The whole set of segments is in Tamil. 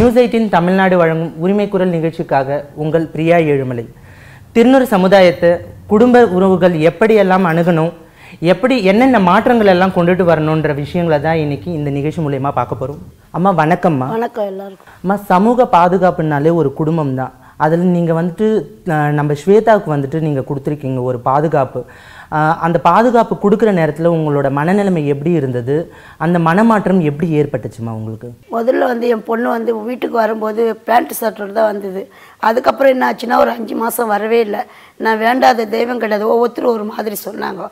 நியூஸ் எயிட்டின் தமிழ்நாடு வழங்கும் குரல் நிகழ்ச்சிக்காக உங்கள் பிரியா ஏழுமலை திருநூறு சமுதாயத்தை குடும்ப உறவுகள் எப்படியெல்லாம் அணுகணும் எப்படி என்னென்ன மாற்றங்கள் எல்லாம் கொண்டுட்டு வரணுன்ற விஷயங்களை தான் இன்னைக்கு இந்த நிகழ்ச்சி மூலயமா பார்க்க போகிறோம் அம்மா வணக்கம்மா வணக்கம் எல்லாருக்கும் அம்மா சமூக பாதுகாப்புனாலே ஒரு குடும்பம் தான் அதில் நீங்கள் வந்துட்டு நம்ம ஸ்வேதாவுக்கு வந்துட்டு நீங்கள் கொடுத்துருக்கீங்க ஒரு பாதுகாப்பு அந்த பாதுகாப்பு கொடுக்குற நேரத்தில் உங்களோட மனநிலைமை எப்படி இருந்தது அந்த மனமாற்றம் எப்படி ஏற்பட்டுச்சுமா உங்களுக்கு முதல்ல வந்து என் பொண்ணு வந்து வீட்டுக்கு வரும்போது பேண்ட் ஷர்ட்டோடு தான் வந்தது அதுக்கப்புறம் என்ன ஆச்சுன்னா ஒரு அஞ்சு மாதம் வரவே இல்லை நான் வேண்டாத தெய்வம் கிடையாது ஒவ்வொருத்தரும் ஒரு மாதிரி சொன்னாங்க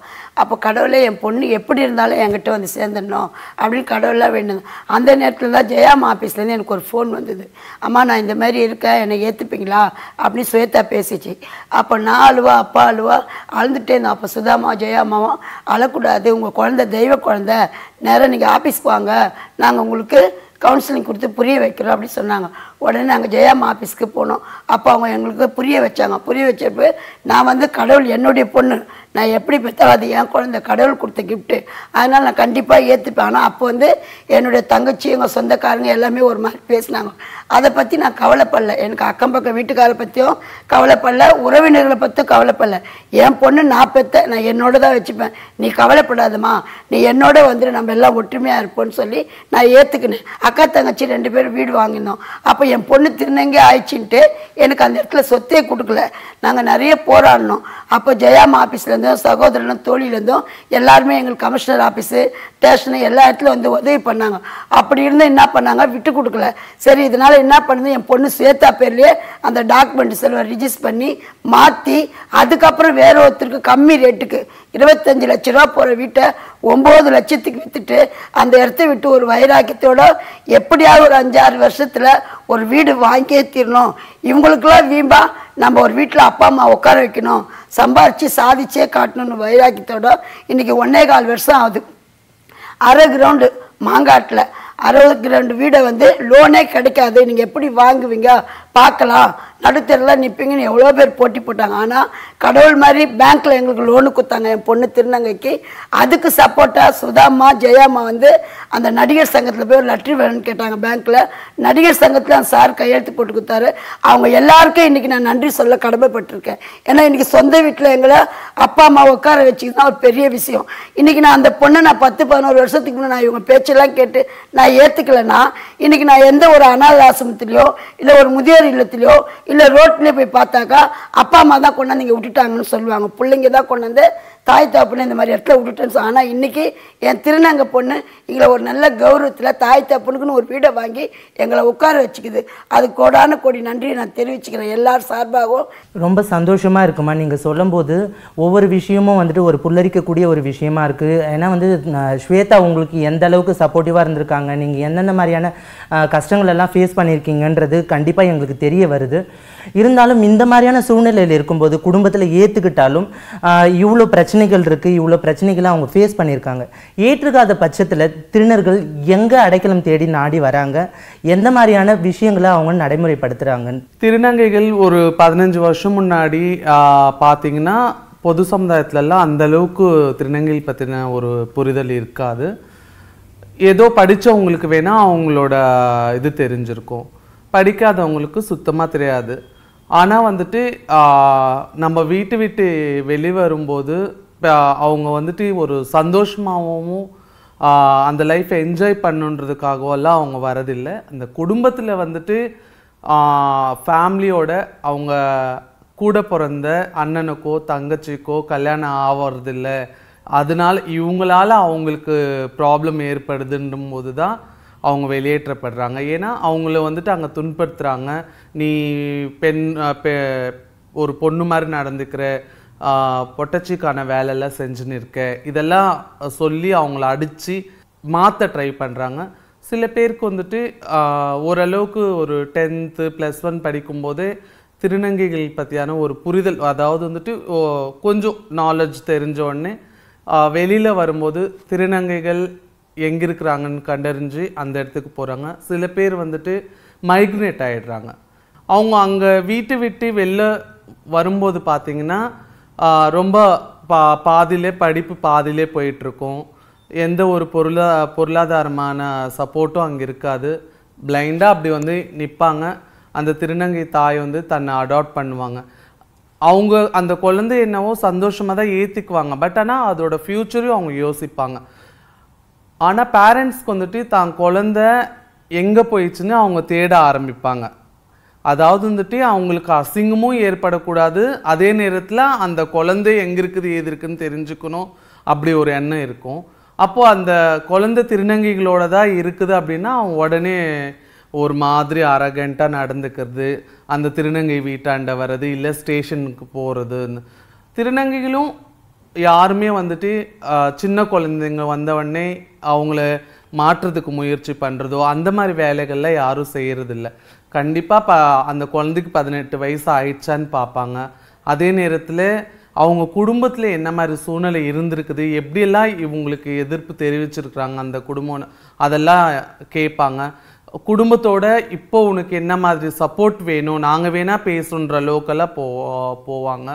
அப்போ கடவுளே என் பொண்ணு எப்படி இருந்தாலும் என்கிட்ட வந்து சேர்ந்துடணும் அப்படின்னு கடவுளாக வேணும் அந்த நேரத்தில் தான் ஜெயாமா ஆஃபீஸ்லேருந்து எனக்கு ஒரு ஃபோன் வந்தது அம்மா நான் இந்த மாதிரி இருக்கேன் என்னை ஏற்றுப்பீங்களா அப்படின்னு சுவேதா பேசிச்சு அப்போ நான் அழுவா அப்பா அழுவா அழுந்துட்டே இருந்தோம் அப்போ சுதாமா ஜெயாமாவும் அழக்கூடாது உங்கள் குழந்த தெய்வ குழந்த நேரம் நீங்கள் ஆஃபீஸ்க்கு வாங்க நாங்கள் உங்களுக்கு கவுன்சிலிங் கொடுத்து புரிய வைக்கிறோம் அப்படின்னு சொன்னாங்க உடனே நாங்கள் ஜெயாம் ஆஃபீஸ்க்கு போனோம் அப்போ அவங்க எங்களுக்கு புரிய வச்சாங்க புரிய வச்சப்போ நான் வந்து கடவுள் என்னுடைய பொண்ணு நான் எப்படி பெற்றாலும் அது என் குழந்தை கடவுள் கொடுத்த கிஃப்ட்டு அதனால் நான் கண்டிப்பாக ஏற்றுப்பேன் ஆனால் அப்போ வந்து என்னுடைய தங்கச்சி எங்கள் சொந்தக்காரங்க எல்லாமே ஒரு மாதிரி பேசினாங்க அதை பற்றி நான் கவலைப்படல எனக்கு அக்கம் பக்கம் வீட்டுக்காரை பற்றியும் கவலைப்படல உறவினர்களை பற்றியும் கவலைப்படல என் பொண்ணு நான் பெற்ற நான் என்னோட தான் வச்சுப்பேன் நீ கவலைப்படாதம்மா நீ என்னோட வந்துட்டு நம்ம எல்லாம் ஒற்றுமையாக இருப்போம்னு சொல்லி நான் ஏற்றுக்கினேன் அக்கா தங்கச்சி ரெண்டு பேரும் வீடு வாங்கினோம் அப்போ என் பொண்ணு திருநங்கே ஆயிடுச்சுன்ட்டு எனக்கு அந்த இடத்துல சொத்தே கொடுக்கல நாங்கள் நிறைய போராடினோம் அப்போ ஜெயாமா ஆஃபீஸில் இருந்தோம் சகோதரனும் இருந்தோம் எல்லாருமே எங்களுக்கு கமிஷனர் ஆஃபீஸு ஸ்டேஷனு எல்லா இடத்துலையும் வந்து உதவி பண்ணாங்க அப்படி இருந்தால் என்ன பண்ணாங்க விட்டு கொடுக்கல சரி இதனால் என்ன பண்ணுது என் பொண்ணு ஸ்வேதா பேர்லேயே அந்த டாக்குமெண்ட் செலவை ரிஜிஸ்ட் பண்ணி மாற்றி அதுக்கப்புறம் வேறு ஒருத்தருக்கு கம்மி ரேட்டுக்கு இருபத்தஞ்சு லட்ச ரூபா போகிற வீட்டை ஒம்பது லட்சத்துக்கு விற்றுட்டு அந்த இடத்த விட்டு ஒரு வைராக்கியத்தோட எப்படியாவது ஒரு அஞ்சாறு வருஷத்தில் ஒரு வீடு வாங்கியே தீரணும் இவங்களுக்கெல்லாம் வீம்பா நம்ம ஒரு வீட்டில் அப்பா அம்மா உட்கார வைக்கணும் சம்பாரித்து சாதிச்சே காட்டணும்னு வைராக்கியத்தோட இன்றைக்கி ஒன்றே கால் வருஷம் ஆகுது அரை கிரவுண்டு மாங்காட்டில் அறுபது ரெண்டு வீடை வந்து லோனே கிடைக்காது நீங்கள் எப்படி வாங்குவீங்க பார்க்கலாம் நடுத்தரில் நிற்பீங்கன்னு எவ்வளோ பேர் போட்டி போட்டாங்க ஆனால் கடவுள் மாதிரி பேங்க்கில் எங்களுக்கு லோனு கொடுத்தாங்க என் பொண்ணு திருநங்கைக்கு அதுக்கு சப்போர்ட்டாக சுதாமா ஜெயாமா வந்து அந்த நடிகர் சங்கத்தில் போய் ஒரு லெட்டர் வேணும்னு கேட்டாங்க பேங்க்கில் நடிகர் சங்கத்தில் அந்த சார் கையெழுத்து போட்டு கொடுத்தாரு அவங்க எல்லாருக்கும் இன்றைக்கி நான் நன்றி சொல்ல கடமைப்பட்டிருக்கேன் ஏன்னா இன்றைக்கி சொந்த வீட்டில் எங்களை அப்பா அம்மா உட்கார வச்சுக்கிட்டு ஒரு பெரிய விஷயம் இன்றைக்கி நான் அந்த பொண்ணை நான் பத்து பதினோரு வருஷத்துக்கு முன்னாடி நான் இவங்க பேச்செல்லாம் கேட்டு நான் ஏற்றுக்கலைன்னா இன்றைக்கி நான் எந்த ஒரு அனாத ஆசிரமத்திலையோ இல்லை ஒரு முதியோர் முதியோர் இல்லத்திலையோ இல்லை ரோட்லேயோ போய் பார்த்தாக்கா அப்பா அம்மா தான் கொண்டாந்து இங்கே விட்டுட்டாங்கன்னு சொல்லுவாங்க பிள்ளைங்க தான் கொண்டாந்து தாய் தப்புன்னு இந்த மாதிரி இடத்துல விட்டுட்டேன்னு ஆனால் இன்றைக்கி என் திருநங்க பொண்ணு எங்களை ஒரு நல்ல கௌரவத்தில் தாய் தப்புனுக்குன்னு ஒரு வீடை வாங்கி எங்களை உட்கார வச்சுக்குது அது கோடான கோடி நன்றி நான் தெரிவிச்சுக்கிறேன் எல்லார் சார்பாகவும் ரொம்ப சந்தோஷமாக இருக்குமா நீங்கள் சொல்லும்போது ஒவ்வொரு விஷயமும் வந்துட்டு ஒரு புல்லரிக்கக்கூடிய ஒரு விஷயமா இருக்குது ஏன்னா வந்து ஸ்வேதா உங்களுக்கு எந்த அளவுக்கு சப்போர்ட்டிவாக இருந்திருக்காங்க நீங்கள் எந்தெந்த மாதிரியான கஷ்டங்கள் எல்லாம் ஃபேஸ் பண்ணியிருக்கீங்கன்றது கண்டிப்பாக எங்களுக்கு தெரிய வருது இருந்தாலும் இந்த மாதிரியான சூழ்நிலையில் இருக்கும்போது குடும்பத்தில் ஏற்றுக்கிட்டாலும் இவ்வளோ பிரச்சனைகள் இருக்குது இவ்வளோ பிரச்சனைகளை அவங்க ஃபேஸ் பண்ணியிருக்காங்க ஏற்றுக்காத பட்சத்தில் திருநர்கள் எங்கே அடைக்கலம் தேடி நாடி வராங்க எந்த மாதிரியான விஷயங்களை அவங்க நடைமுறைப்படுத்துகிறாங்க திருநங்கைகள் ஒரு பதினஞ்சு வருஷம் முன்னாடி பார்த்திங்கன்னா பொது சமுதாயத்துலலாம் அந்தளவுக்கு திருநங்கைகள் பற்றின ஒரு புரிதல் இருக்காது ஏதோ படித்தவங்களுக்கு வேணால் அவங்களோட இது தெரிஞ்சிருக்கும் படிக்காதவங்களுக்கு சுத்தமாக தெரியாது ஆனால் வந்துட்டு நம்ம வீட்டு விட்டு வெளிவரும்போது அவங்க வந்துட்டு ஒரு சந்தோஷமாகவும் அந்த லைஃப்பை என்ஜாய் பண்ணுன்றதுக்காகவெல்லாம் அவங்க வரதில்லை அந்த குடும்பத்தில் வந்துட்டு ஃபேமிலியோட அவங்க கூட பிறந்த அண்ணனுக்கோ தங்கச்சிக்கோ கல்யாணம் ஆவறதில்லை அதனால் இவங்களால் அவங்களுக்கு ப்ராப்ளம் ஏற்படுதுன்றும் போது தான் அவங்க வெளியேற்றப்படுறாங்க ஏன்னா அவங்கள வந்துட்டு அங்கே துன்படுத்துகிறாங்க நீ பெண் ஒரு பொண்ணு மாதிரி நடந்துக்கிற பொட்டச்சிக்கான வேலையெல்லாம் செஞ்சுன்னு இருக்க இதெல்லாம் சொல்லி அவங்கள அடித்து மாற்ற ட்ரை பண்ணுறாங்க சில பேருக்கு வந்துட்டு ஓரளவுக்கு ஒரு டென்த்து ப்ளஸ் ஒன் படிக்கும்போதே திருநங்கைகள் பற்றியான ஒரு புரிதல் அதாவது வந்துட்டு கொஞ்சம் நாலேஜ் தெரிஞ்சோடனே வெளியில் வரும்போது திருநங்கைகள் எங்கே இருக்கிறாங்கன்னு கண்டறிஞ்சு அந்த இடத்துக்கு போகிறாங்க சில பேர் வந்துட்டு மைக்ரேட் ஆகிடுறாங்க அவங்க அங்கே வீட்டு விட்டு வெளில வரும்போது பார்த்திங்கன்னா ரொம்ப பா பாதியிலே படிப்பு பாதியிலே போயிட்டுருக்கும் எந்த ஒரு பொருளா பொருளாதாரமான சப்போர்ட்டும் அங்கே இருக்காது பிளைண்டாக அப்படி வந்து நிற்பாங்க அந்த திருநங்கை தாய் வந்து தன்னை அடாப்ட் பண்ணுவாங்க அவங்க அந்த குழந்தை என்னவோ சந்தோஷமாக தான் ஏற்றிக்குவாங்க பட் ஆனால் அதோடய ஃப்யூச்சரையும் அவங்க யோசிப்பாங்க ஆனால் பேரண்ட்ஸ்க்கு வந்துட்டு தான் குழந்த எங்கே போயிடுச்சுன்னு அவங்க தேட ஆரம்பிப்பாங்க அதாவது வந்துட்டு அவங்களுக்கு அசிங்கமும் ஏற்படக்கூடாது அதே நேரத்தில் அந்த குழந்தை எங்கே இருக்குது ஏது இருக்குதுன்னு தெரிஞ்சுக்கணும் அப்படி ஒரு எண்ணம் இருக்கும் அப்போது அந்த குழந்தை திருநங்கைகளோட தான் இருக்குது அப்படின்னா அவங்க உடனே ஒரு மாதிரி அரகண்ட்டாக நடந்துக்கிறது அந்த திருநங்கை வீட்டாண்ட வர்றது இல்லை ஸ்டேஷனுக்கு போகிறதுன்னு திருநங்கைகளும் யாருமே வந்துட்டு சின்ன குழந்தைங்க வந்தவொடனே அவங்கள மாற்றுறதுக்கு முயற்சி பண்ணுறதோ அந்த மாதிரி வேலைகளில் யாரும் செய்கிறதில்ல கண்டிப்பாக ப அந்த குழந்தைக்கு பதினெட்டு வயசு ஆயிடுச்சான்னு பார்ப்பாங்க அதே நேரத்தில் அவங்க குடும்பத்தில் என்ன மாதிரி சூழ்நிலை இருந்திருக்குது எப்படியெல்லாம் இவங்களுக்கு எதிர்ப்பு தெரிவிச்சிருக்கிறாங்க அந்த குடும்பம் அதெல்லாம் கேட்பாங்க குடும்பத்தோட இப்போ உனக்கு என்ன மாதிரி சப்போர்ட் வேணும் நாங்கள் வேணால் பேசுன்ற லோக்கெல்லாம் போ போவாங்க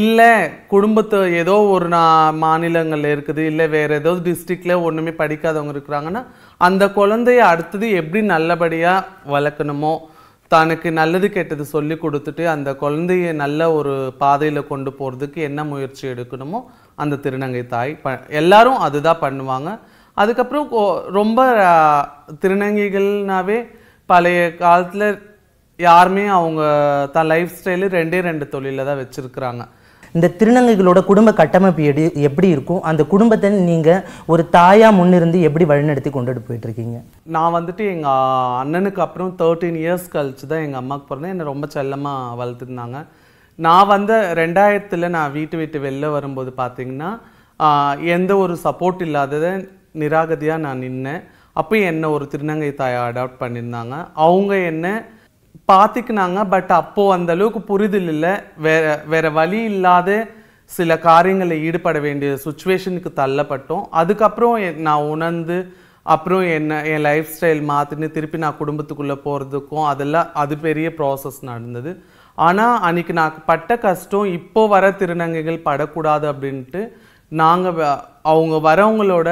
இல்லை குடும்பத்தை ஏதோ ஒரு நா மாநிலங்களில் இருக்குது இல்லை வேறு ஏதோ டிஸ்ட்ரிக்டில் ஒன்றுமே படிக்காதவங்க இருக்கிறாங்கன்னா அந்த குழந்தைய அடுத்தது எப்படி நல்லபடியாக வளர்க்கணுமோ தனக்கு நல்லது கெட்டது சொல்லி கொடுத்துட்டு அந்த குழந்தைய நல்ல ஒரு பாதையில் கொண்டு போகிறதுக்கு என்ன முயற்சி எடுக்கணுமோ அந்த திருநங்கை தாய் ப எல்லாரும் அதுதான் பண்ணுவாங்க அதுக்கப்புறம் ரொம்ப திருநங்கைகள்னாவே பழைய காலத்தில் யாருமே அவங்க தான் லைஃப் ஸ்டைலு ரெண்டே ரெண்டு தொழிலில் தான் வச்சுருக்குறாங்க இந்த திருநங்கைகளோட குடும்ப கட்டமைப்பு எடி எப்படி இருக்கும் அந்த குடும்பத்தை நீங்கள் ஒரு தாயாக முன்னிருந்து எப்படி வழிநடத்தி கொண்டுட்டு போயிட்டுருக்கீங்க நான் வந்துட்டு எங்கள் அண்ணனுக்கு அப்புறம் தேர்ட்டீன் இயர்ஸ் கழிச்சு தான் எங்கள் அம்மாவுக்கு பிறந்தேன் என்னை ரொம்ப செல்லமாக வளர்த்துருந்தாங்க நான் வந்த ரெண்டாயிரத்தில் நான் வீட்டு விட்டு வெளில வரும்போது பார்த்திங்கன்னா எந்த ஒரு சப்போர்ட் இல்லாததை நிராகதியாக நான் நின்னேன் அப்போ என்னை ஒரு திருநங்கை தாயை அடாப்ட் பண்ணியிருந்தாங்க அவங்க என்ன பார்த்துக்கினாங்க பட் அப்போது அந்த அளவுக்கு புரிதல் இல்லை வேற வேற வழி இல்லாத சில காரியங்களில் ஈடுபட வேண்டிய சுச்சுவேஷனுக்கு தள்ளப்பட்டோம் அதுக்கப்புறம் நான் உணர்ந்து அப்புறம் என்ன என் லைஃப் ஸ்டைல் மாற்றின்னு திருப்பி நான் குடும்பத்துக்குள்ளே போகிறதுக்கும் அதெல்லாம் அது பெரிய ப்ராசஸ் நடந்தது ஆனால் அன்றைக்கி நான் பட்ட கஷ்டம் இப்போது வர திருநங்கைகள் படக்கூடாது அப்படின்ட்டு நாங்கள் அவங்க வரவங்களோட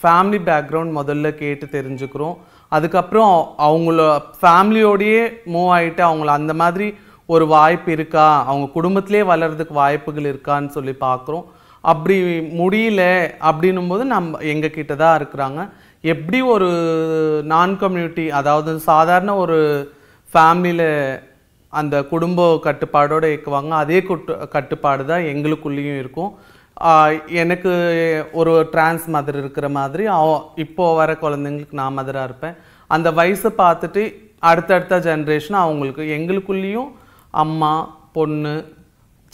ஃபேமிலி பேக்ரவுண்ட் முதல்ல கேட்டு தெரிஞ்சுக்கிறோம் அதுக்கப்புறம் அவங்கள ஃபேமிலியோடையே மூவ் ஆகிட்டு அவங்கள அந்த மாதிரி ஒரு வாய்ப்பு இருக்கா அவங்க குடும்பத்திலே வளர்கிறதுக்கு வாய்ப்புகள் இருக்கான்னு சொல்லி பார்க்குறோம் அப்படி முடியல அப்படின்னும் போது நம்ம எங்கள் கிட்ட தான் இருக்கிறாங்க எப்படி ஒரு நான் கம்யூனிட்டி அதாவது சாதாரண ஒரு ஃபேமிலியில் அந்த குடும்ப கட்டுப்பாடோடு இயக்குவாங்க அதே கட்டுப்பாடு தான் எங்களுக்குள்ளேயும் இருக்கும் எனக்கு ஒரு டிரான்ஸ் மதர் இருக்கிற மாதிரி இப்போது வர குழந்தைங்களுக்கு நான் மதராக இருப்பேன் அந்த வயசை பார்த்துட்டு அடுத்தடுத்த ஜென்ரேஷன் அவங்களுக்கு எங்களுக்குள்ளேயும் அம்மா பொண்ணு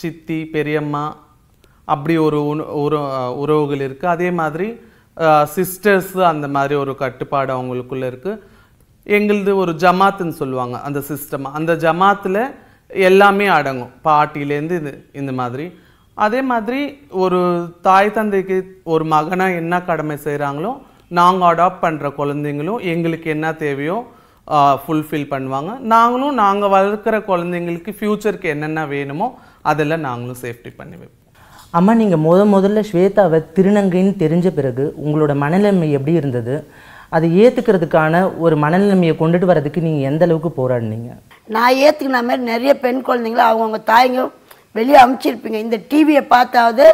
சித்தி பெரியம்மா அப்படி ஒரு உறவுகள் இருக்குது அதே மாதிரி சிஸ்டர்ஸு அந்த மாதிரி ஒரு கட்டுப்பாடு அவங்களுக்குள்ளே இருக்குது எங்களுது ஒரு ஜமாத்துன்னு சொல்லுவாங்க அந்த சிஸ்டம் அந்த ஜமாத்தில் எல்லாமே அடங்கும் பாட்டிலேருந்து இது இந்த மாதிரி அதே மாதிரி ஒரு தாய் தந்தைக்கு ஒரு மகனாக என்ன கடமை செய்கிறாங்களோ நாங்கள் அடாப்ட் பண்ணுற குழந்தைங்களும் எங்களுக்கு என்ன தேவையோ ஃபுல்ஃபில் பண்ணுவாங்க நாங்களும் நாங்கள் வளர்க்குற குழந்தைங்களுக்கு ஃப்யூச்சருக்கு என்னென்ன வேணுமோ அதெல்லாம் நாங்களும் சேஃப்டி பண்ணி வைப்போம் அம்மா நீங்கள் முத முதல்ல ஸ்வேதாவை திருநங்கைன்னு தெரிஞ்ச பிறகு உங்களோட மனநிலைமை எப்படி இருந்தது அதை ஏற்றுக்கிறதுக்கான ஒரு மனநிலைமையை கொண்டுட்டு வரதுக்கு நீங்கள் எந்த அளவுக்கு போராடினீங்க நான் ஏற்றுக்கின மாதிரி நிறைய பெண் குழந்தைங்களும் அவங்கவுங்க தாய்ங்க வெளியே அமுச்சிருப்பீங்க இந்த டிவியை பார்த்தாவது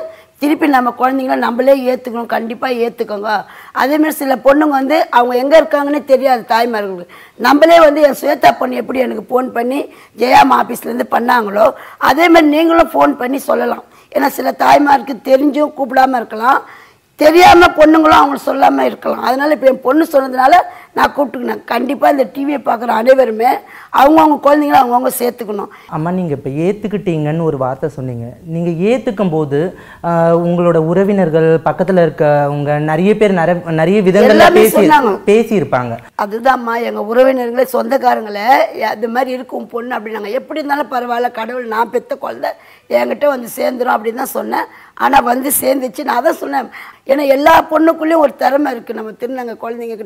திருப்பி நம்ம குழந்தைங்கள நம்மளே ஏற்றுக்கணும் கண்டிப்பாக ஏற்றுக்கோங்க அதேமாதிரி சில பொண்ணுங்க வந்து அவங்க எங்கே இருக்காங்கன்னே தெரியாது தாய்மார்களுக்கு நம்மளே வந்து என் சுவேதா பொண்ணு எப்படி எனக்கு ஃபோன் பண்ணி ஜெயாம் ஆஃபீஸ்லேருந்து பண்ணாங்களோ அதேமாதிரி நீங்களும் ஃபோன் பண்ணி சொல்லலாம் ஏன்னா சில தாய்மாருக்கு தெரிஞ்சும் கூப்பிடாமல் இருக்கலாம் தெரியாமல் பொண்ணுங்களும் அவங்களுக்கு சொல்லாமல் இருக்கலாம் அதனால் இப்போ என் பொண்ணு சொன்னதுனால நான் கூப்பிட்டுக்கினேன் கண்டிப்பாக இந்த டிவியை பார்க்குற அனைவருமே அவங்கவுங்க குழந்தைங்கள அவங்கவுங்க சேர்த்துக்கணும் அம்மா நீங்கள் இப்போ ஏற்றுக்கிட்டீங்கன்னு ஒரு வார்த்தை சொன்னீங்க நீங்கள் ஏற்றுக்கும் போது உங்களோட உறவினர்கள் பக்கத்தில் இருக்கவங்க நிறைய பேர் நிறைய நிறைய விதங்களில் பேசி பேசியிருப்பாங்க அதுதான்ம்மா எங்கள் உறவினர்களே சொந்தக்காரங்களே அது மாதிரி இருக்கும் பொண்ணு அப்படின்னாங்க எப்படி இருந்தாலும் பரவாயில்ல கடவுள் நான் பெற்ற குழந்தை என்கிட்ட வந்து சேர்ந்துடும் அப்படின்னு தான் சொன்னேன் ஆனால் வந்து சேர்ந்துச்சு நான் தான் சொன்னேன் ஏன்னா எல்லா பொண்ணுக்குள்ளேயும் ஒரு திறமை இருக்குது நம்ம திருநங்கை குழந்தைங்க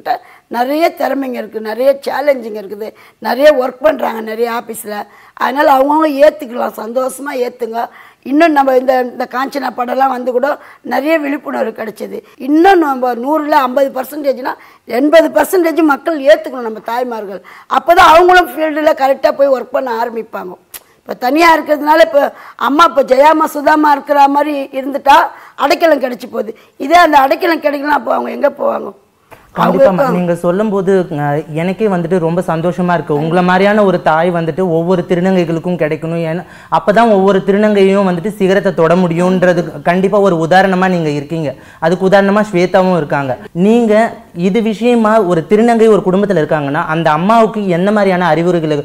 நிறைய திறமைங்க இருக்குது நிறைய சேலஞ்சிங் இருக்குது நிறைய ஒர்க் பண்ணுறாங்க நிறைய ஆஃபீஸில் அதனால் அவங்கவுங்க ஏற்றுக்கலாம் சந்தோஷமாக ஏற்றுங்க இன்னும் நம்ம இந்த இந்த காஞ்சனா படம்லாம் வந்து கூட நிறைய விழிப்புணர்வு கிடைச்சிது இன்னும் நம்ம நூறில் ஐம்பது பர்சன்டேஜ்னால் எண்பது பர்சன்டேஜ் மக்கள் ஏற்றுக்கணும் நம்ம தாய்மார்கள் அப்போ தான் அவங்களும் ஃபீல்டில் கரெக்டாக போய் ஒர்க் பண்ண ஆரம்பிப்பாங்க இப்போ தனியாக இருக்கிறதுனால இப்போ அம்மா இப்போ ஜெயாமா சுதாமா இருக்கிற மாதிரி இருந்துட்டா அடைக்கலம் கிடச்சி போகுது இதே அந்த அடைக்கலம் கிடைக்கலாம் அப்போ அவங்க எங்கே போவாங்க கண்டிப்பா நீங்க சொல்லும் போது எனக்கே வந்துட்டு ரொம்ப சந்தோஷமா இருக்கு உங்களை மாதிரியான ஒரு தாய் வந்துட்டு ஒவ்வொரு திருநங்கைகளுக்கும் கிடைக்கணும் ஏன்னா அப்பதான் ஒவ்வொரு திருநங்கையும் வந்துட்டு சிகரத்தை தொட முடியும்ன்றது கண்டிப்பா ஒரு உதாரணமா நீங்க இருக்கீங்க அதுக்கு உதாரணமா ஸ்வேதாவும் இருக்காங்க நீங்க இது விஷயமா ஒரு திருநங்கை ஒரு குடும்பத்தில் இருக்காங்கன்னா அந்த அம்மாவுக்கு எந்த மாதிரியான அறிவுரைகளை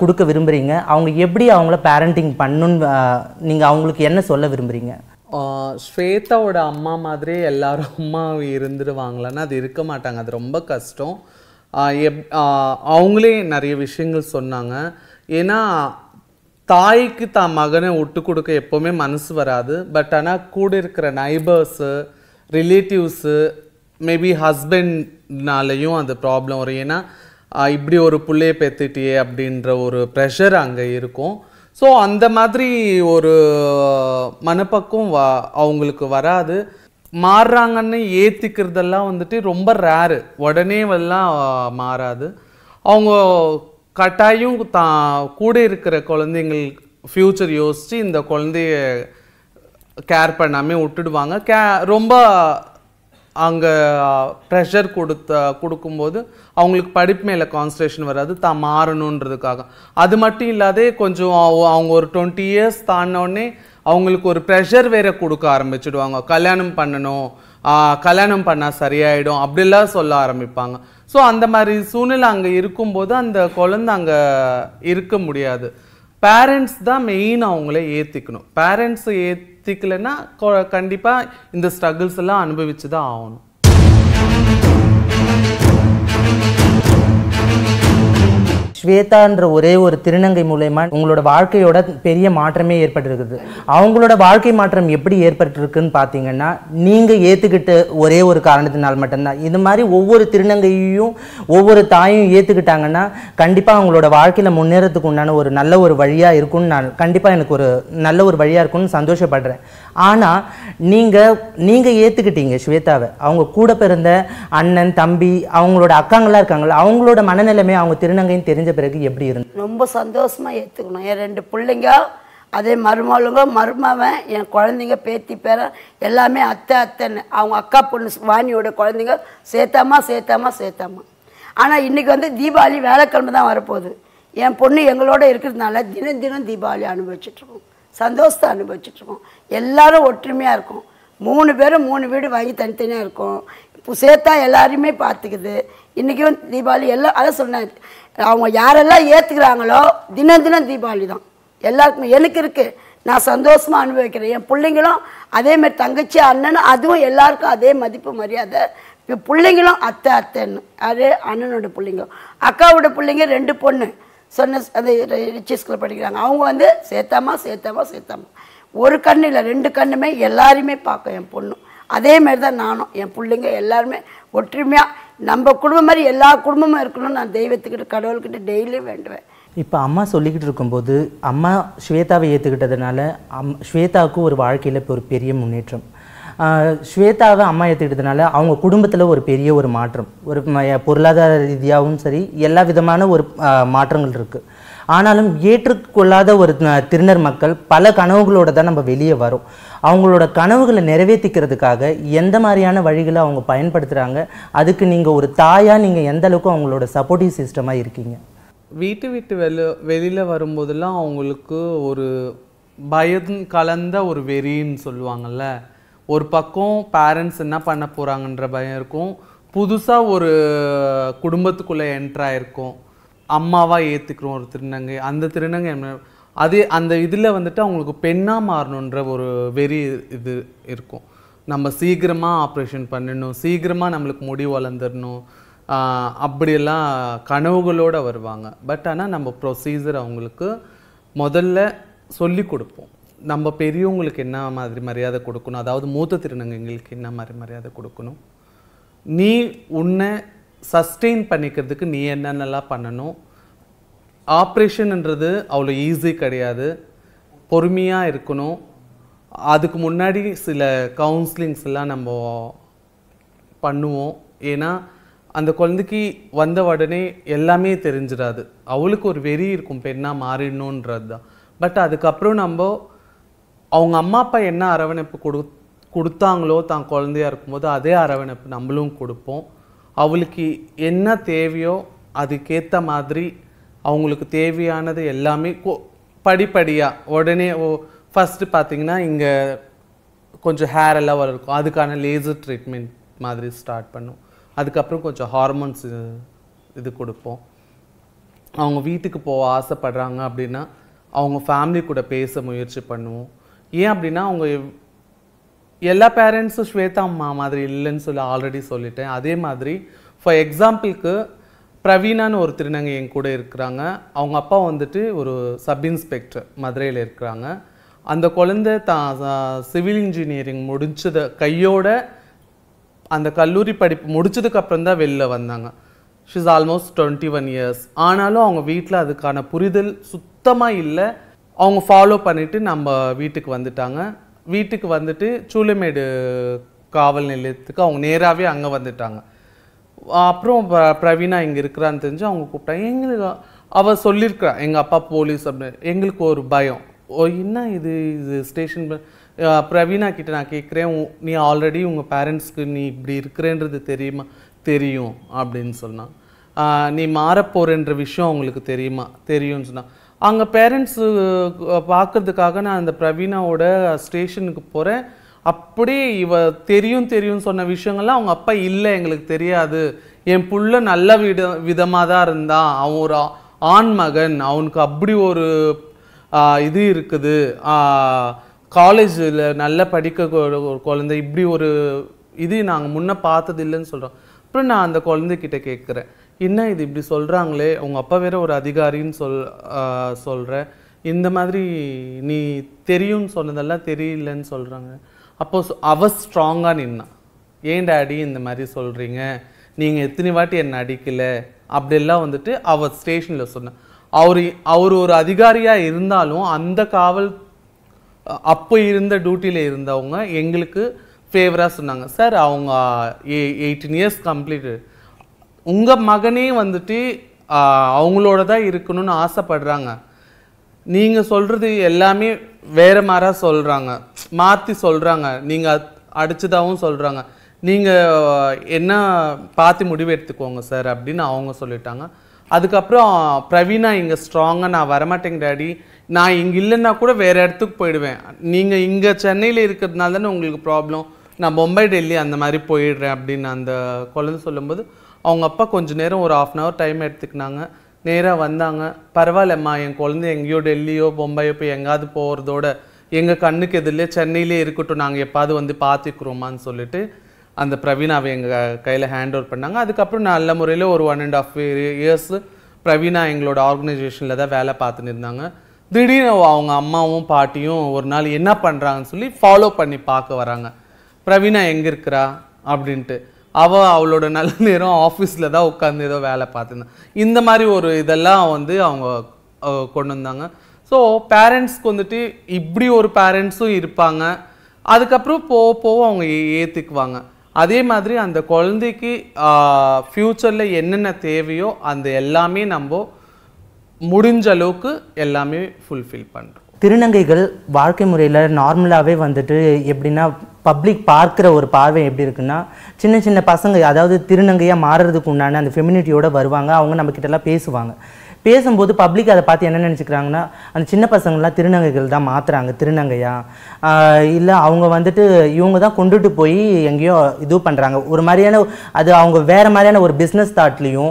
கொடுக்க விரும்புறீங்க அவங்க எப்படி அவங்கள பேரண்டிங் பண்ணுன்னு நீங்க அவங்களுக்கு என்ன சொல்ல விரும்புறீங்க ஸ்வேதாவோட அம்மா மாதிரியே எல்லாரும் அம்மா இருந்துடுவாங்களான்னு அது இருக்க மாட்டாங்க அது ரொம்ப கஷ்டம் எப் அவங்களே நிறைய விஷயங்கள் சொன்னாங்க ஏன்னா தாய்க்கு தான் மகனை விட்டு கொடுக்க எப்போவுமே மனசு வராது பட் ஆனால் கூட இருக்கிற நைபர்ஸு ரிலேட்டிவ்ஸு மேபி ஹஸ்பண்ட்னாலேயும் அது ப்ராப்ளம் வரும் ஏன்னா இப்படி ஒரு பிள்ளைய பெற்றுட்டியே அப்படின்ற ஒரு ப்ரெஷர் அங்கே இருக்கும் ஸோ அந்த மாதிரி ஒரு மனப்பக்கம் வா அவங்களுக்கு வராது மாறுறாங்கன்னு ஏற்றிக்கிறதெல்லாம் வந்துட்டு ரொம்ப ரேரு உடனே எல்லாம் மாறாது அவங்க கட்டாயம் தான் கூட இருக்கிற குழந்தைங்கள் ஃப்யூச்சர் யோசித்து இந்த குழந்தைய கேர் பண்ணாமல் விட்டுடுவாங்க கே ரொம்ப அங்கே ப்ரெஷர் கொடுத்த கொடுக்கும்போது அவங்களுக்கு படிப்பு மேலே கான்சன்ட்ரேஷன் வராது தான் மாறணுன்றதுக்காக அது மட்டும் இல்லாதே கொஞ்சம் அவங்க ஒரு டுவெண்ட்டி இயர்ஸ் தாண்டினோடனே அவங்களுக்கு ஒரு ப்ரெஷர் வேற கொடுக்க ஆரம்பிச்சிடுவாங்க கல்யாணம் பண்ணணும் கல்யாணம் பண்ணால் சரியாயிடும் அப்படிலாம் சொல்ல ஆரம்பிப்பாங்க ஸோ அந்த மாதிரி சூழ்நிலை அங்கே இருக்கும்போது அந்த குழந்தை அங்கே இருக்க முடியாது பேரண்ட்ஸ் தான் மெயின் அவங்கள ஏற்றிக்கணும் பேரண்ட்ஸை ஏற்று தீக்கலைன்னா கண்டிப்பாக இந்த ஸ்ட்ரகிள்ஸ் எல்லாம் அனுபவித்து தான் ஆகணும் ஸ்வேதான்ற ஒரே ஒரு திருநங்கை மூலயமா உங்களோட வாழ்க்கையோட பெரிய மாற்றமே ஏற்பட்டிருக்குது அவங்களோட வாழ்க்கை மாற்றம் எப்படி ஏற்பட்டிருக்குன்னு பார்த்தீங்கன்னா நீங்கள் ஏற்றுக்கிட்ட ஒரே ஒரு காரணத்தினால் மட்டும்தான் இது மாதிரி ஒவ்வொரு திருநங்கையும் ஒவ்வொரு தாயும் ஏற்றுக்கிட்டாங்கன்னா கண்டிப்பாக அவங்களோட வாழ்க்கையில் முன்னேறதுக்கு உண்டான ஒரு நல்ல ஒரு வழியாக இருக்கும்னு நான் கண்டிப்பாக எனக்கு ஒரு நல்ல ஒரு வழியாக இருக்கும்னு சந்தோஷப்படுறேன் ஆனால் நீங்கள் நீங்கள் ஏற்றுக்கிட்டீங்க ஸ்வேதாவை அவங்க கூட பிறந்த அண்ணன் தம்பி அவங்களோட அக்காங்களாக இருக்காங்களா அவங்களோட மனநிலைமை அவங்க திருநங்கைன்னு தெரிஞ்ச தெரிஞ்ச பிறகு எப்படி இருந்து ரொம்ப சந்தோஷமாக ஏற்றுக்கணும் என் ரெண்டு பிள்ளைங்க அதே மருமகளுங்க மருமவன் என் குழந்தைங்க பேத்தி பேர எல்லாமே அத்தை அத்தைன்னு அவங்க அக்கா பொண்ணு வாணியோட குழந்தைங்க சேர்த்தாமா சேர்த்தாமா சேர்த்தாமா ஆனால் இன்றைக்கி வந்து தீபாவளி வேலைக்கிழமை தான் வரப்போகுது என் பொண்ணு எங்களோட இருக்கிறதுனால தினம் தினம் தீபாவளி அனுபவிச்சிட்ருக்கோம் சந்தோஷத்தை அனுபவிச்சிட்ருக்கோம் எல்லாரும் ஒற்றுமையாக இருக்கும் மூணு பேரும் மூணு வீடு வாங்கி தனித்தனியாக இருக்கும் சேர்த்தா எல்லாரையுமே பார்த்துக்குது இன்றைக்கும் தீபாவளி எல்லாம் அதான் சொன்னேன் அவங்க யாரெல்லாம் ஏற்றுக்கிறாங்களோ தினம் தினம் தீபாவளி தான் எல்லாருக்குமே எனக்கு இருக்குது நான் சந்தோஷமாக அனுபவிக்கிறேன் என் பிள்ளைங்களும் அதேமாரி தங்கச்சி அண்ணன் அதுவும் எல்லாருக்கும் அதே மதிப்பு மரியாதை இப்போ பிள்ளைங்களும் அத்தை அத்தைன்னு அது அண்ணனோட பிள்ளைங்க அக்காவோட பிள்ளைங்க ரெண்டு பொண்ணு சொன்ன அந்த ரிச்சி ஸ்கூலில் படிக்கிறாங்க அவங்க வந்து சேர்த்தாமா சேர்த்தாமா சேர்த்தாமா ஒரு கண்ணு இல்லை ரெண்டு கண்ணுமே எல்லாரையுமே பார்க்கும் என் பொண்ணு அதே மாதிரி தான் நானும் என் பிள்ளைங்க எல்லாருமே ஒற்றுமையாக நம்ம குடும்பம் மாதிரி எல்லா குடும்பமும் இருக்கணும்னு நான் தெய்வத்துக்கிட்ட கடவுள்கிட்ட டெய்லியும் வேண்டுவேன் இப்போ அம்மா சொல்லிக்கிட்டு இருக்கும்போது அம்மா ஸ்வேதாவை ஏற்றுக்கிட்டதுனால அம் ஸ்வேதாவுக்கு ஒரு வாழ்க்கையில் இப்போ ஒரு பெரிய முன்னேற்றம் ஸ்வேதாவை அம்மா ஏற்றுக்கிட்டதுனால அவங்க குடும்பத்தில் ஒரு பெரிய ஒரு மாற்றம் ஒரு பொருளாதார ரீதியாகவும் சரி எல்லா விதமான ஒரு மாற்றங்கள் இருக்குது ஆனாலும் ஏற்றுக்கொள்ளாத ஒரு திருநர் மக்கள் பல கனவுகளோடு தான் நம்ம வெளியே வரும் அவங்களோட கனவுகளை நிறைவேற்றிக்கிறதுக்காக எந்த மாதிரியான வழிகளை அவங்க பயன்படுத்துகிறாங்க அதுக்கு நீங்கள் ஒரு தாயாக நீங்கள் எந்த அளவுக்கு அவங்களோட சப்போர்ட்டிவ் சிஸ்டமாக இருக்கீங்க வீட்டு விட்டு வெளி வெளியில் வரும்போதெல்லாம் அவங்களுக்கு ஒரு பயம் கலந்த ஒரு வெறின்னு சொல்லுவாங்கள்ல ஒரு பக்கம் பேரண்ட்ஸ் என்ன பண்ண போகிறாங்கன்ற பயம் இருக்கும் புதுசாக ஒரு குடும்பத்துக்குள்ளே என்ட்ராயிருக்கும் அம்மாவாக ஏற்றுக்கிறோம் ஒரு திருநங்கை அந்த திருநங்கை அதே அந்த இதில் வந்துட்டு அவங்களுக்கு பெண்ணாக மாறணுன்ற ஒரு வெறி இது இருக்கும் நம்ம சீக்கிரமாக ஆப்ரேஷன் பண்ணணும் சீக்கிரமாக நம்மளுக்கு முடி வளர்ந்துடணும் அப்படியெல்லாம் கனவுகளோடு வருவாங்க பட் ஆனால் நம்ம ப்ரொசீஜர் அவங்களுக்கு முதல்ல சொல்லி கொடுப்போம் நம்ம பெரியவங்களுக்கு என்ன மாதிரி மரியாதை கொடுக்கணும் அதாவது மூத்த திருநங்கைங்களுக்கு என்ன மாதிரி மரியாதை கொடுக்கணும் நீ உன்னை சஸ்டெயின் பண்ணிக்கிறதுக்கு நீ என்னென்னலாம் பண்ணணும் ஆப்ரேஷன்ன்றது அவ்வளோ ஈஸி கிடையாது பொறுமையாக இருக்கணும் அதுக்கு முன்னாடி சில கவுன்சிலிங்ஸ் எல்லாம் நம்ம பண்ணுவோம் ஏன்னா அந்த குழந்தைக்கு வந்த உடனே எல்லாமே தெரிஞ்சிடாது அவளுக்கு ஒரு வெறி இருக்கும் பெண்ணாக மாறிடணுன்றது தான் பட் அதுக்கப்புறம் நம்ம அவங்க அம்மா அப்பா என்ன அரவணைப்பு கொடு கொடுத்தாங்களோ தான் குழந்தையாக இருக்கும்போது அதே அரவணைப்பு நம்மளும் கொடுப்போம் அவளுக்கு என்ன தேவையோ அதுக்கேற்ற மாதிரி அவங்களுக்கு தேவையானது எல்லாமே படிப்படியாக உடனே ஓ ஃபஸ்ட்டு பார்த்தீங்கன்னா இங்கே கொஞ்சம் ஹேர் எல்லாம் வளர்க்கும் அதுக்கான லேசர் ட்ரீட்மெண்ட் மாதிரி ஸ்டார்ட் பண்ணும் அதுக்கப்புறம் கொஞ்சம் ஹார்மோன்ஸ் இது கொடுப்போம் அவங்க வீட்டுக்கு போக ஆசைப்படுறாங்க அப்படின்னா அவங்க ஃபேமிலி கூட பேச முயற்சி பண்ணுவோம் ஏன் அப்படின்னா அவங்க எல்லா பேரண்ட்ஸும் ஸ்வேதா அம்மா மாதிரி இல்லைன்னு சொல்லி ஆல்ரெடி சொல்லிட்டேன் அதே மாதிரி ஃபார் எக்ஸாம்பிளுக்கு பிரவீனான்னு ஒருத்தர் நாங்கள் என் கூட இருக்கிறாங்க அவங்க அப்பா வந்துட்டு ஒரு சப் இன்ஸ்பெக்டர் மதுரையில் இருக்கிறாங்க அந்த குழந்தை தான் சிவில் இன்ஜினியரிங் முடிச்சதை கையோட அந்த கல்லூரி படிப்பு அப்புறம் தான் வெளில வந்தாங்க she's almost twenty one years ஆனாலும் அவங்க வீட்டில் அதுக்கான புரிதல் சுத்தமாக இல்லை அவங்க ஃபாலோ பண்ணிவிட்டு நம்ம வீட்டுக்கு வந்துட்டாங்க வீட்டுக்கு வந்துட்டு சூளமேடு காவல் நிலையத்துக்கு அவங்க நேராகவே அங்கே வந்துட்டாங்க அப்புறம் ப பிரவீனா இங்கே இருக்கிறான்னு தெரிஞ்சு அவங்க கூப்பிட்டாங்க எங்களுக்கு அவள் சொல்லியிருக்கிறா எங்கள் அப்பா போலீஸ் அப்படின்னு எங்களுக்கு ஒரு பயம் ஓ என்ன இது இது ஸ்டேஷன் பிரவீனா கிட்ட நான் கேட்குறேன் நீ ஆல்ரெடி உங்கள் பேரண்ட்ஸ்க்கு நீ இப்படி இருக்கிறேன்றது தெரியுமா தெரியும் அப்படின்னு சொன்னான் நீ மாறப்போகிறன்ற விஷயம் அவங்களுக்கு தெரியுமா தெரியும்னு சொன்னான் அங்கே பேரண்ட்ஸு பார்க்குறதுக்காக நான் அந்த பிரவீனாவோட ஸ்டேஷனுக்கு போகிறேன் அப்படி இவ தெரியும் தெரியும்னு சொன்ன விஷயங்கள்லாம் அவங்க அப்பா இல்லை எங்களுக்கு தெரியாது என் புள்ள நல்ல வித விதமாக தான் இருந்தான் அவன் ஒரு ஆண் மகன் அவனுக்கு அப்படி ஒரு இது இருக்குது காலேஜில் நல்லா படிக்க ஒரு குழந்தை இப்படி ஒரு இது நாங்கள் முன்னே பார்த்தது இல்லைன்னு சொல்கிறோம் அப்புறம் நான் அந்த குழந்தைக்கிட்ட கேட்குறேன் என்ன இது இப்படி சொல்கிறாங்களே உங்கள் அப்பா வேற ஒரு அதிகாரின்னு சொல் சொல்கிற இந்த மாதிரி நீ தெரியும்னு சொன்னதெல்லாம் தெரியலன்னு சொல்கிறாங்க அப்போ அவ ஸ்ட்ராங்காக நின்னா ஏன் டாடி இந்த மாதிரி சொல்கிறீங்க நீங்கள் எத்தனை வாட்டி என்னை அடிக்கலை அப்படிலாம் வந்துட்டு அவர் ஸ்டேஷனில் சொன்னேன் அவர் அவர் ஒரு அதிகாரியாக இருந்தாலும் அந்த காவல் அப்போ இருந்த டியூட்டியில் இருந்தவங்க எங்களுக்கு ஃபேவராக சொன்னாங்க சார் அவங்க எயிட்டீன் இயர்ஸ் கம்ப்ளீட்டு உங்கள் மகனே வந்துட்டு அவங்களோட தான் இருக்கணும்னு ஆசைப்படுறாங்க நீங்கள் சொல்கிறது எல்லாமே வேறு மாறாக சொல்கிறாங்க மாற்றி சொல்கிறாங்க நீங்கள் அடிச்சுதாகவும் சொல்கிறாங்க நீங்கள் என்ன பார்த்து முடிவு எடுத்துக்கோங்க சார் அப்படின்னு அவங்க சொல்லிட்டாங்க அதுக்கப்புறம் பிரவீனா இங்கே ஸ்ட்ராங்காக நான் வரமாட்டேங்க டாடி நான் இங்கே இல்லைன்னா கூட வேறு இடத்துக்கு போயிடுவேன் நீங்கள் இங்கே சென்னையில் இருக்கிறதுனால தானே உங்களுக்கு ப்ராப்ளம் நான் பொம்பை டெல்லி அந்த மாதிரி போயிடுறேன் அப்படின்னு அந்த குழந்தை சொல்லும்போது அவங்க அப்பா கொஞ்சம் நேரம் ஒரு ஆஃப் அன் ஹவர் டைம் எடுத்துக்கினாங்க நேராக வந்தாங்க பரவாயில்லம்மா என் குழந்தை எங்கேயோ டெல்லியோ பொம்பையோ போய் எங்காவது போகிறதோட எங்கள் கண்ணுக்கு எதிரில் சென்னையிலே இருக்கட்டும் நாங்கள் எப்பாவது வந்து பார்த்துக்குறோமான்னு சொல்லிட்டு அந்த பிரவீனாவை எங்கள் கையில் ஹேண்ட் ஓவர் பண்ணாங்க அதுக்கப்புறம் நல்ல முறையில் ஒரு one and half years Praveena எங்களோட ஆர்கனைசேஷனில் தான் வேலை பார்த்துன்னு இருந்தாங்க திடீர்னு அவங்க அம்மாவும் பாட்டியும் ஒரு நாள் என்ன பண்ணுறாங்கன்னு சொல்லி ஃபாலோ பண்ணி பார்க்க வராங்க பிரவீனா எங்கே இருக்கிறா அப்படின்ட்டு அவள் அவளோட நல்ல நேரம் ஆஃபீஸில் தான் உட்காந்து ஏதோ வேலை பார்த்துருந்தான் இந்த மாதிரி ஒரு இதெல்லாம் வந்து அவங்க கொண்டு வந்தாங்க ஸோ பேரண்ட்ஸ்க்கு வந்துட்டு இப்படி ஒரு பேரண்ட்ஸும் இருப்பாங்க அதுக்கப்புறம் போக போக அவங்க ஏற்றுக்குவாங்க அதே மாதிரி அந்த குழந்தைக்கு ஃப்யூச்சரில் என்னென்ன தேவையோ அந்த எல்லாமே நம்ம முடிஞ்ச அளவுக்கு எல்லாமே ஃபுல்ஃபில் பண்ணுறோம் திருநங்கைகள் வாழ்க்கை முறையில் நார்மலாகவே வந்துட்டு எப்படின்னா பப்ளிக் பார்க்குற ஒரு பார்வை எப்படி இருக்குன்னா சின்ன சின்ன பசங்க அதாவது திருநங்கையாக மாறுறதுக்கு உண்டான அந்த ஃபெமினிட்டியோடு வருவாங்க அவங்க நம்மக்கிட்டலாம் பேசுவாங்க பேசும்போது பப்ளிக் அதை பார்த்து என்ன நினச்சிக்கிறாங்கன்னா அந்த சின்ன பசங்கள்லாம் திருநங்கைகள் தான் மாற்றுறாங்க திருநங்கையாக இல்லை அவங்க வந்துட்டு இவங்க தான் கொண்டுட்டு போய் எங்கேயோ இது பண்ணுறாங்க ஒரு மாதிரியான அது அவங்க வேறு மாதிரியான ஒரு பிஸ்னஸ் தாட்லேயும்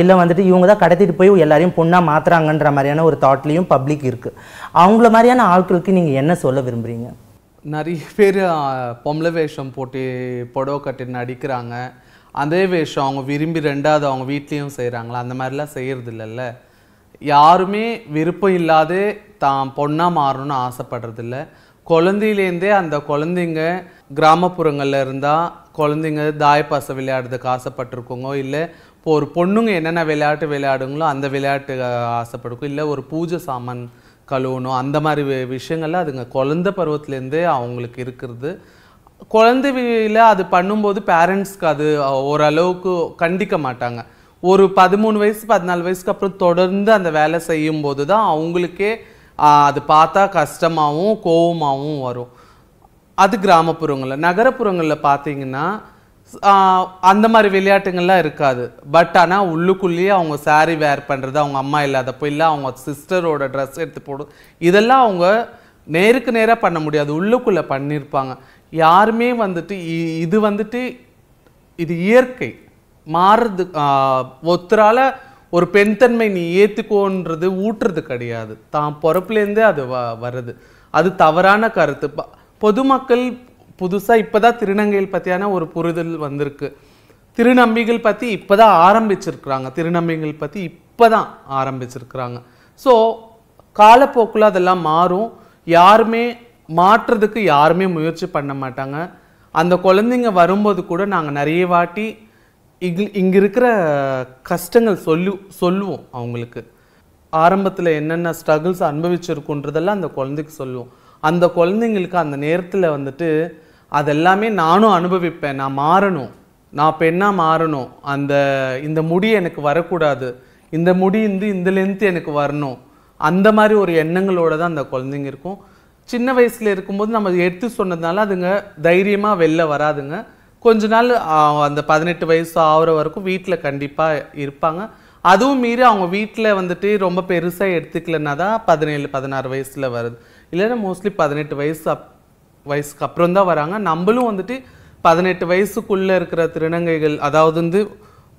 இல்லை வந்துட்டு இவங்க தான் கடத்திட்டு போய் எல்லாரையும் பொண்ணாக மாற்றுறாங்கன்ற மாதிரியான ஒரு தாட்லேயும் பப்ளிக் இருக்குது அவங்கள மாதிரியான ஆட்களுக்கு நீங்கள் என்ன சொல்ல விரும்புகிறீங்க நிறைய பேர் பொம்பளை வேஷம் போட்டு புடவை கட்டின்னு நடிக்கிறாங்க அதே வேஷம் அவங்க விரும்பி ரெண்டாவது அவங்க வீட்லேயும் செய்கிறாங்களா அந்த மாதிரிலாம் செய்கிறது இல்லைல்ல யாருமே விருப்பம் இல்லாத தான் பொண்ணாக மாறணும்னு ஆசைப்படுறதில்ல குழந்தையிலேருந்தே அந்த குழந்தைங்க கிராமப்புறங்களில் இருந்தால் குழந்தைங்க தாயப்பாசை விளையாடுறதுக்கு ஆசைப்பட்டிருக்கோங்க இல்லை இப்போ ஒரு பொண்ணுங்க என்னென்ன விளையாட்டு விளையாடுங்களோ அந்த விளையாட்டு ஆசைப்படுக்கும் இல்லை ஒரு பூஜை சாமான் கழுவணும் அந்த மாதிரி விஷயங்கள்லாம் அதுங்க குழந்த பருவத்துலேருந்தே அவங்களுக்கு இருக்கிறது குழந்தையில அது பண்ணும்போது பேரண்ட்ஸ்க்கு அது ஓரளவுக்கு கண்டிக்க மாட்டாங்க ஒரு பதிமூணு வயசு பதினாலு வயசுக்கு அப்புறம் தொடர்ந்து அந்த வேலை செய்யும்போது தான் அவங்களுக்கே அது பார்த்தா கஷ்டமாகவும் கோவமாகவும் வரும் அது கிராமப்புறங்களில் நகரப்புறங்களில் பார்த்தீங்கன்னா அந்த மாதிரி விளையாட்டுங்கள்லாம் இருக்காது பட் ஆனால் உள்ளுக்குள்ளேயே அவங்க சாரீ வேர் பண்ணுறது அவங்க அம்மா இல்லாதப்போ இல்லை அவங்க சிஸ்டரோட ட்ரெஸ் எடுத்து போடும் இதெல்லாம் அவங்க நேருக்கு நேராக பண்ண முடியாது உள்ளுக்குள்ளே பண்ணியிருப்பாங்க யாருமே வந்துட்டு இது வந்துட்டு இது இயற்கை மாறுறது ஒத்தரால ஒரு பெண் தன்மை நீ ஏற்றுக்கோன்றது ஊட்டுறது கிடையாது தான் பொறுப்புலேருந்தே அது வ வருது அது தவறான கருத்து பொதுமக்கள் புதுசாக இப்போ தான் திருநங்கைகள் பற்றியான ஒரு புரிதல் வந்திருக்கு திருநம்பிகள் பற்றி இப்போ தான் ஆரம்பிச்சிருக்கிறாங்க திருநம்பிகள் பற்றி இப்போ தான் ஆரம்பிச்சிருக்கிறாங்க ஸோ காலப்போக்கில் அதெல்லாம் மாறும் யாருமே மாற்றுறதுக்கு யாருமே முயற்சி பண்ண மாட்டாங்க அந்த குழந்தைங்க வரும்போது கூட நாங்கள் நிறைய வாட்டி இங் இங்கே இருக்கிற கஷ்டங்கள் சொல்லு சொல்லுவோம் அவங்களுக்கு ஆரம்பத்தில் என்னென்ன ஸ்ட்ரகிள்ஸ் அனுபவிச்சிருக்குன்றதெல்லாம் அந்த குழந்தைக்கு சொல்லுவோம் அந்த குழந்தைங்களுக்கு அந்த நேரத்தில் வந்துட்டு அதெல்லாமே நானும் அனுபவிப்பேன் நான் மாறணும் நான் பெண்ணாக மாறணும் அந்த இந்த முடி எனக்கு வரக்கூடாது இந்த முடி இருந்து இந்த லென்த்து எனக்கு வரணும் அந்த மாதிரி ஒரு எண்ணங்களோடு தான் அந்த குழந்தைங்க இருக்கும் சின்ன வயசில் இருக்கும்போது நம்ம எடுத்து சொன்னதுனால அதுங்க தைரியமாக வெளில வராதுங்க கொஞ்ச நாள் அந்த பதினெட்டு வயசு ஆகிற வரைக்கும் வீட்டில் கண்டிப்பாக இருப்பாங்க அதுவும் மீறி அவங்க வீட்டில் வந்துட்டு ரொம்ப பெருசாக எடுத்துக்கலன்னா தான் பதினேழு பதினாறு வயசில் வருது இல்லைன்னா மோஸ்ட்லி பதினெட்டு வயசு வயசுக்கு அப்புறம் தான் வராங்க நம்மளும் வந்துட்டு பதினெட்டு வயசுக்குள்ளே இருக்கிற திருநங்கைகள் அதாவது வந்து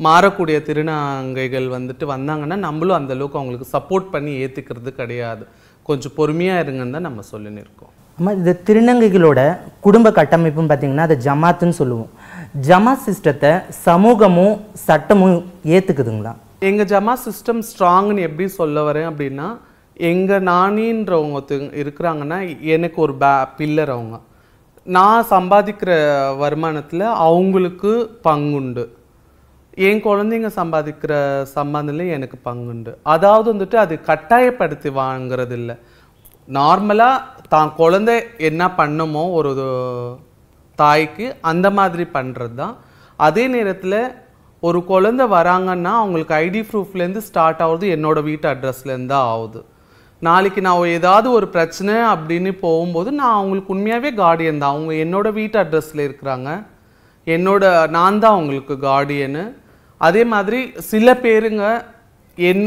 மாறக்கூடிய திருநங்கைகள் வந்துட்டு வந்தாங்கன்னா நம்மளும் அந்தளவுக்கு அவங்களுக்கு சப்போர்ட் பண்ணி ஏற்றுக்கிறது கிடையாது கொஞ்சம் பொறுமையாக இருங்கன்னு தான் நம்ம சொல்லி நிற்கோம் ஆமாம் இந்த திருநங்கைகளோட குடும்ப கட்டமைப்புன்னு பார்த்தீங்கன்னா அதை ஜமாத்துன்னு சொல்லுவோம் ஜமாத் சிஸ்டத்தை சமூகமும் சட்டமும் ஏற்றுக்குதுங்களா எங்கள் ஜமாத் சிஸ்டம் ஸ்ட்ராங்னு எப்படி சொல்ல வரேன் அப்படின்னா எங்கள் நானின்றவங்க இருக்கிறாங்கன்னா எனக்கு ஒரு பே பில்லர் அவங்க நான் சம்பாதிக்கிற வருமானத்தில் அவங்களுக்கு பங்குண்டு என் குழந்தைங்க சம்பாதிக்கிற சம்பாதிலையும் எனக்கு பங்குண்டு அதாவது வந்துட்டு அது கட்டாயப்படுத்தி வாங்கிறது இல்லை நார்மலாக தான் குழந்தை என்ன பண்ணுமோ ஒரு தாய்க்கு அந்த மாதிரி பண்ணுறது தான் அதே நேரத்தில் ஒரு குழந்தை வராங்கன்னா அவங்களுக்கு ஐடி ப்ரூஃப்லேருந்து ஸ்டார்ட் ஆகுது என்னோடய வீட்டு அட்ரஸ்லேருந்து தான் ஆகுது நாளைக்கு நான் ஏதாவது ஒரு பிரச்சனை அப்படின்னு போகும்போது நான் அவங்களுக்கு உண்மையாகவே கார்டியன் தான் அவங்க என்னோடய வீட்டு அட்ரஸில் இருக்கிறாங்க என்னோட நான் தான் அவங்களுக்கு கார்டியனு அதே மாதிரி சில பேருங்க என்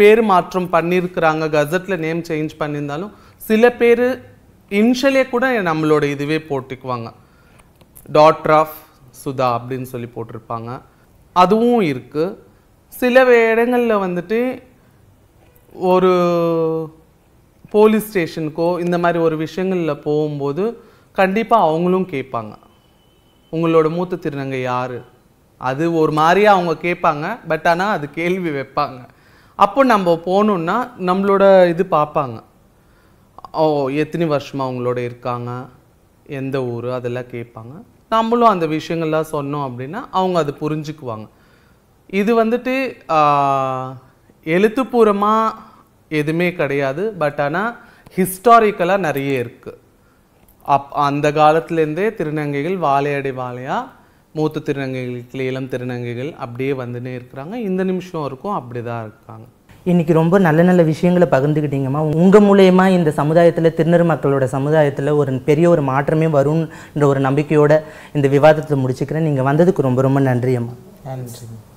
பேர் மாற்றம் பண்ணியிருக்கிறாங்க கசட்டில் நேம் சேஞ்ச் பண்ணியிருந்தாலும் சில பேர் இன்ஷியலே கூட நம்மளோட இதுவே போட்டுக்குவாங்க டாக்டர் ஆஃப் சுதா அப்படின்னு சொல்லி போட்டிருப்பாங்க அதுவும் இருக்குது சில இடங்களில் வந்துட்டு ஒரு போலீஸ் ஸ்டேஷனுக்கோ இந்த மாதிரி ஒரு விஷயங்களில் போகும்போது கண்டிப்பாக அவங்களும் கேட்பாங்க உங்களோட மூத்த திருநங்கை யார் அது ஒரு மாதிரியாக அவங்க கேட்பாங்க பட் ஆனால் அது கேள்வி வைப்பாங்க அப்போ நம்ம போகணுன்னா நம்மளோட இது பார்ப்பாங்க ஓ எத்தனை வருஷமாக அவங்களோட இருக்காங்க எந்த ஊர் அதெல்லாம் கேட்பாங்க நம்மளும் அந்த விஷயங்கள்லாம் சொன்னோம் அப்படின்னா அவங்க அது புரிஞ்சுக்குவாங்க இது வந்துட்டு எழுத்துப்பூர்வமாக எதுவுமே கிடையாது பட் ஆனால் ஹிஸ்டாரிக்கலாக நிறைய இருக்குது அப் அந்த காலத்துலேருந்தே திருநங்கைகள் வாழையடி வாழையாக மூத்த திருநங்கைகளுக்கு இளம் திருநங்கைகள் அப்படியே வந்துன்னே இருக்கிறாங்க இந்த நிமிஷம் வரைக்கும் அப்படி தான் இருக்காங்க இன்றைக்கி ரொம்ப நல்ல நல்ல விஷயங்களை பகிர்ந்துக்கிட்டீங்கம்மா உங்கள் மூலயமா இந்த சமுதாயத்தில் திருநெறு மக்களோட சமுதாயத்தில் ஒரு பெரிய ஒரு மாற்றமே வரும்ன்ற ஒரு நம்பிக்கையோட இந்த விவாதத்தை முடிச்சுக்கிறேன் நீங்கள் வந்ததுக்கு ரொம்ப ரொம்ப நன்றியம்மா நன்றி